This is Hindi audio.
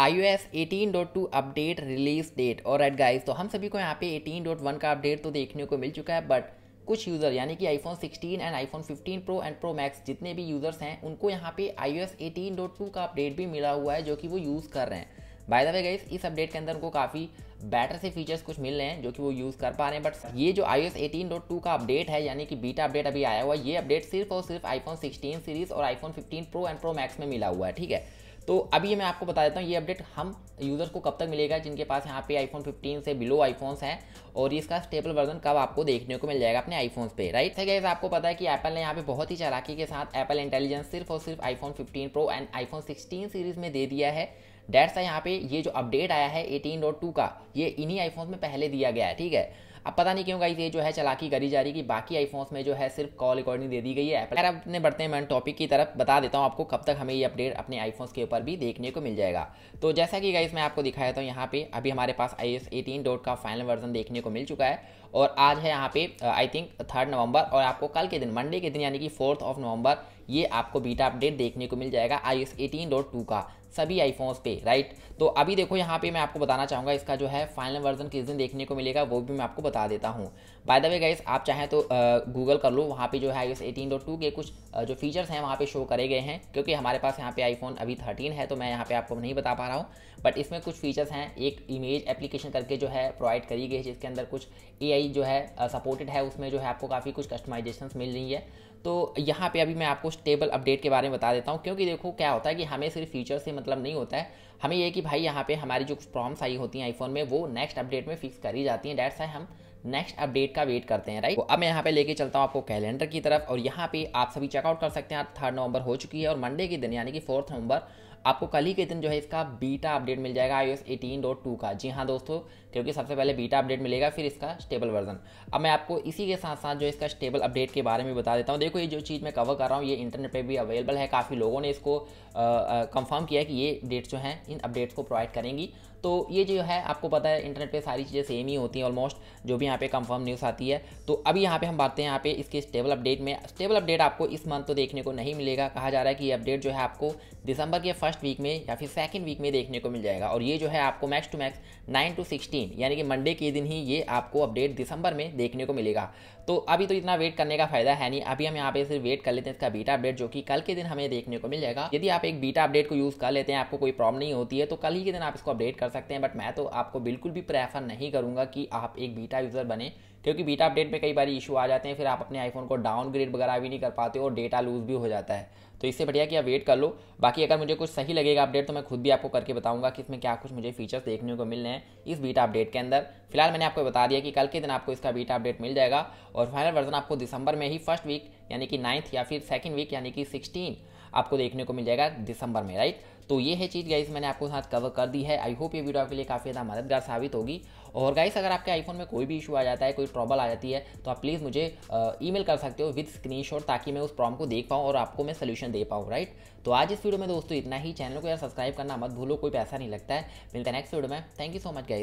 आई O S eighteen dot two update release date और एट गाइज तो हम सभी को यहाँ पे एटीन डॉट वन का अपडेट तो देखने को मिल चुका है बट कुछ यूज़र यानी कि iPhone 16 and iPhone 15 pro and pro max जितने भी यूज़र्स हैं उनको यहाँ पे I O S eighteen dot two का अपडेट भी मिला हुआ है जो कि वो यूज़ कर रहे हैं बाय द वे गाइस इस अपडेट के अंदर उनको काफ़ी बेटर से फीचर्स कुछ मिल रहे हैं जो कि वो यूज़ कर पा रहे हैं बट ये जो I S eighteen dot two का अपडेट है यानी कि बीटा अपडेट अभी आया हुआ ये अपडेट सिर्फ और सिर्फ आईफोन 16 सीरीज़ और iPhone 15 pro and pro max में मिला हुआ है ठीक है तो अभी मैं आपको बता देता हूँ ये अपडेट हम यूज़र्स को कब तक मिलेगा जिनके पास यहाँ पे आईफोन 15 से बिलो आईफोन्स हैं और इसका स्टेबल वर्जन कब आपको देखने को मिल जाएगा अपने आईफोन्स पे राइट है गैस आपको पता है कि एप्पल ने यहाँ पे बहुत ही चालाकी के साथ एप्पल इंटेलिजेंस सिर्फ और सिर्फ iPhone fifteen pro and iPhone sixteen series में दे दिया है डेट्स यहाँ पे ये जो अपडेट आया है एटीन का ये इन्हीं आईफोन में पहले दिया गया है ठीक है अब पता नहीं क्यों गाइज ये जो है चलाकी करी जा रही कि बाकी आईफोन्स में जो है सिर्फ कॉल रिकॉर्डिंग दे दी गई है एप्पल अगर अपने बढ़ते हैं मैं टॉपिक की तरफ बता देता हूँ आपको कब तक हमें ये अपडेट अपने आईफोन्स के ऊपर भी देखने को मिल जाएगा तो जैसा कि गाइज मैं आपको दिखाया था यहाँ पे अभी हमारे पास आई एस एटीन डॉट का फाइनल वर्जन देखने को मिल चुका है और आज है यहाँ पे आई थिंक थर्ड नवंबर और आपको कल के दिन मंडे के दिन यानी कि फोर्थ ऑफ नवंबर ये आपको बीटा अपडेट देखने को मिल जाएगा I S eighteen dot two का सभी आईफोन्स पे राइट तो अभी देखो यहाँ पे मैं आपको बताना चाहूँगा इसका जो है फाइनल वर्जन किस दिन देखने को मिलेगा वो भी मैं आपको बता देता हूँ बाय द वे गाइस आप चाहें तो गूगल कर लो वहाँ पे जो है I S eighteen dot two के कुछ जो फीचर्स हैं वहाँ पे शो करे गए हैं क्योंकि हमारे पास यहाँ पे आईफोन अभी थर्टीन है तो मैं यहाँ पे आपको नहीं बता पा रहा हूँ बट इसमें कुछ फीचर्स हैं एक इमेज एप्लीकेशन करके जो है प्रोवाइड करी गई है जिसके अंदर कुछ ए जो है सपोर्टेड है उसमें जो है आपको काफ़ी कुछ कस्टमाइजेशन मिल रही है तो यहाँ पे अभी मैं आपको स्टेबल अपडेट के बारे में बता देता हूँ क्योंकि देखो क्या होता है कि हमें सिर्फ फीचर से मतलब नहीं होता है हमें ये कि भाई यहाँ पे हमारी जो प्रॉम्स आई होती हैं आईफोन में वो नेक्स्ट अपडेट में फिक्स करी जाती हैं डेट्स आई हम नेक्स्ट अपडेट का वेट करते हैं राइट तो अब मैं यहाँ पे लेके चलता हूँ आपको कैलेंडर की तरफ और यहाँ पे आप सभी चेकआउट कर सकते हैं थर्ड नवंबर हो चुकी है और मंडे के दिन यानी कि फोर्थ नवंबर आपको कल ही के दिन जो है इसका बीटा अपडेट मिल जाएगा I S eighteen dot two का जी हाँ दोस्तों क्योंकि सबसे पहले बीटा अपडेट मिलेगा फिर इसका स्टेबल वर्जन अब मैं आपको इसी के साथ साथ जो इसका स्टेबल अपडेट के बारे में बता देता हूँ देखो ये जो चीज़ मैं कवर कर रहा हूँ ये इंटरनेट पर भी अवेलेबल है काफ़ी लोगों ने इसको कंफर्म किया कि ये डेट्स जो हैं इन अपडेट्स को प्रोवाइड करेंगी तो ये जो है आपको पता है इंटरनेट पे सारी चीज़ें सेम ही होती हैं ऑलमोस्ट जो भी यहाँ पे कंफर्म न्यूज़ आती है तो अभी यहाँ पे हम बातें यहाँ पे इसके स्टेबल अपडेट में स्टेबल अपडेट आपको इस मंथ तो देखने को नहीं मिलेगा कहा जा रहा है कि ये अपडेट जो है आपको दिसंबर के फर्स्ट वीक में या फिर सेकेंड वीक में देखने को मिल जाएगा और ये जो है आपको max to max nine to sixteen यानी कि मंडे के दिन ही ये आपको अपडेट दिसंबर में देखने को मिलेगा तो अभी तो इतना वेट करने का फायदा है नहीं अभी हम यहाँ पे सिर्फ वेट कर लेते हैं इसका बीटा अपडेट जो कि कल के दिन हमें देखने को मिल जाएगा यदि आप एक बीटा अपडेट को यूज़ कर लेते हैं आपको कोई प्रॉब्लम नहीं होती है तो कल ही के दिन आप इसको अपडेट कर सकते हैं बट मैं तो आपको बिल्कुल भी प्रेफर नहीं करूँगा कि आप एक बीटा यूज़र बने क्योंकि बीटा अपडेट में कई बार इशू आ जाते हैं फिर आप अपने आईफोन को डाउनग्रेड वगैरह भी नहीं कर पाते और डेटा लूज़ भी हो जाता है तो इससे बढ़िया कि आप वेट कर लो बाकी अगर मुझे कुछ सही लगेगा अपडेट तो मैं खुद भी आपको करके बताऊंगा कि इसमें क्या कुछ मुझे फीचर्स देखने को मिल रहे हैं इस बीटा अपडेट के अंदर फिलहाल मैंने आपको बता दिया कि कल के दिन आपको इसका बीटा अपडेट मिल जाएगा और फाइनल वर्जन आपको दिसंबर में ही फर्स्ट वीक यानी कि नाइन्थ या फिर सेकेंड वीक यानी कि सिक्सटीन आपको देखने को मिल जाएगा दिसंबर में राइट तो ये है चीज़ गाइस मैंने आपको साथ कवर कर दी है आई होप ये वीडियो आपके लिए काफ़ी ज़्यादा मददगार साबित होगी और गाइस अगर आपके आईफोन में कोई भी इशू आ जाता है कोई ट्रॉबल आ जाती है तो आप प्लीज़ मुझे ई कर सकते हो विद स्क्रीन ताकि मैं उस प्रॉब्लम को देख पाऊँ और आपको मैं सोल्यूशन दे पाऊँ राइट तो आज इस वीडियो में दोस्तों इतना ही चैनल को यार सब्सक्राइब करना मत भूलो कोई पैसा नहीं लगता है मिलता है नेक्स्ट वीडियो में thank you so much guys